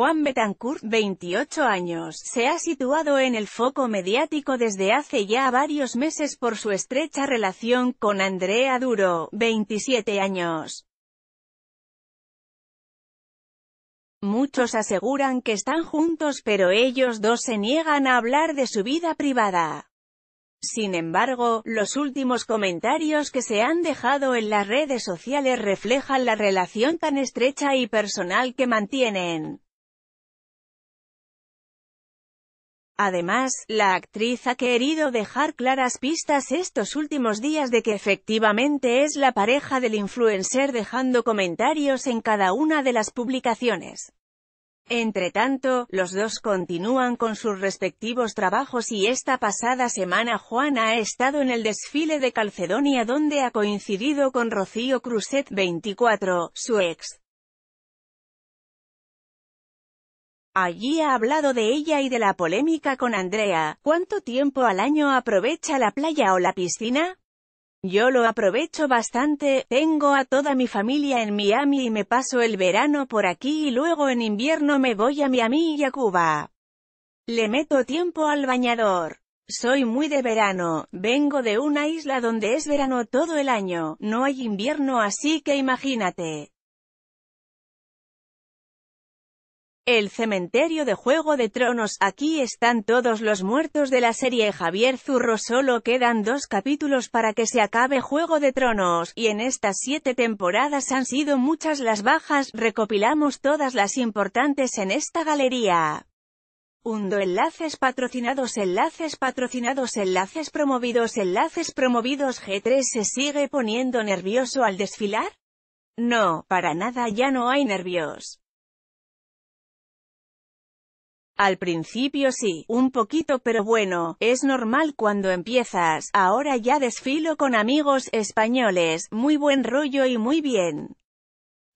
Juan Betancourt, 28 años, se ha situado en el foco mediático desde hace ya varios meses por su estrecha relación con Andrea Duro, 27 años. Muchos aseguran que están juntos pero ellos dos se niegan a hablar de su vida privada. Sin embargo, los últimos comentarios que se han dejado en las redes sociales reflejan la relación tan estrecha y personal que mantienen. Además, la actriz ha querido dejar claras pistas estos últimos días de que efectivamente es la pareja del influencer dejando comentarios en cada una de las publicaciones. Entre tanto, los dos continúan con sus respectivos trabajos y esta pasada semana Juana ha estado en el desfile de Calcedonia donde ha coincidido con Rocío Cruzet 24, su ex. Allí ha hablado de ella y de la polémica con Andrea. ¿Cuánto tiempo al año aprovecha la playa o la piscina? Yo lo aprovecho bastante, tengo a toda mi familia en Miami y me paso el verano por aquí y luego en invierno me voy a Miami y a Cuba. Le meto tiempo al bañador. Soy muy de verano, vengo de una isla donde es verano todo el año, no hay invierno así que imagínate. El cementerio de Juego de Tronos, aquí están todos los muertos de la serie Javier Zurro solo quedan dos capítulos para que se acabe Juego de Tronos, y en estas siete temporadas han sido muchas las bajas, recopilamos todas las importantes en esta galería. Hundo enlaces patrocinados enlaces patrocinados enlaces promovidos enlaces promovidos G3 se sigue poniendo nervioso al desfilar? No, para nada ya no hay nervios. Al principio sí, un poquito pero bueno, es normal cuando empiezas, ahora ya desfilo con amigos españoles, muy buen rollo y muy bien.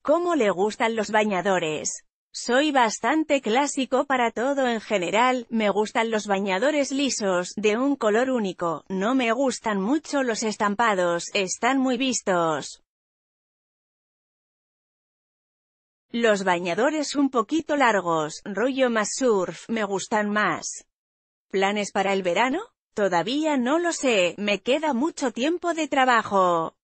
¿Cómo le gustan los bañadores? Soy bastante clásico para todo en general, me gustan los bañadores lisos, de un color único, no me gustan mucho los estampados, están muy vistos. Los bañadores un poquito largos, rollo más surf, me gustan más. ¿Planes para el verano? Todavía no lo sé, me queda mucho tiempo de trabajo.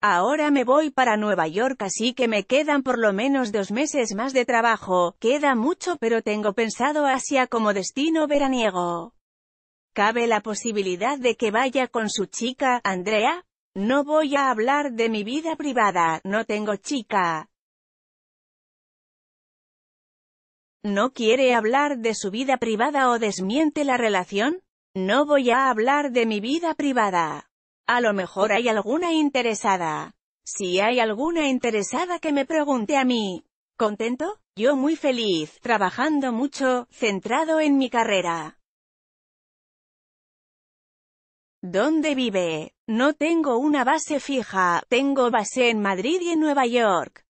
Ahora me voy para Nueva York así que me quedan por lo menos dos meses más de trabajo, queda mucho pero tengo pensado Asia como destino veraniego. Cabe la posibilidad de que vaya con su chica, Andrea, no voy a hablar de mi vida privada, no tengo chica. ¿No quiere hablar de su vida privada o desmiente la relación? No voy a hablar de mi vida privada. A lo mejor hay alguna interesada. Si hay alguna interesada que me pregunte a mí, ¿contento? Yo muy feliz, trabajando mucho, centrado en mi carrera. ¿Dónde vive? No tengo una base fija, tengo base en Madrid y en Nueva York.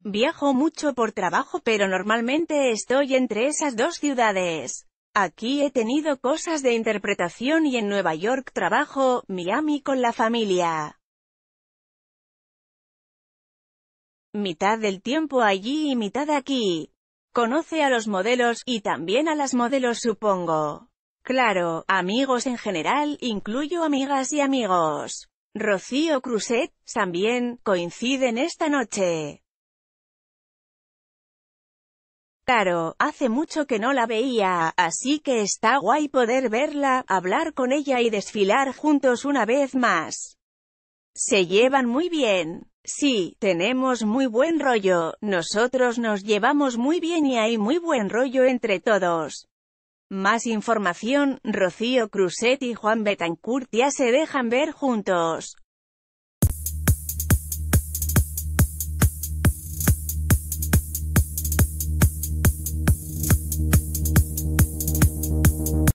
Viajo mucho por trabajo pero normalmente estoy entre esas dos ciudades. Aquí he tenido cosas de interpretación y en Nueva York trabajo, Miami con la familia. Mitad del tiempo allí y mitad aquí. Conoce a los modelos, y también a las modelos supongo. Claro, amigos en general, incluyo amigas y amigos. Rocío Cruset, también, coinciden esta noche. Claro, hace mucho que no la veía, así que está guay poder verla, hablar con ella y desfilar juntos una vez más. Se llevan muy bien. Sí, tenemos muy buen rollo, nosotros nos llevamos muy bien y hay muy buen rollo entre todos. Más información, Rocío Cruzetti y Juan Betancourt ya se dejan ver juntos.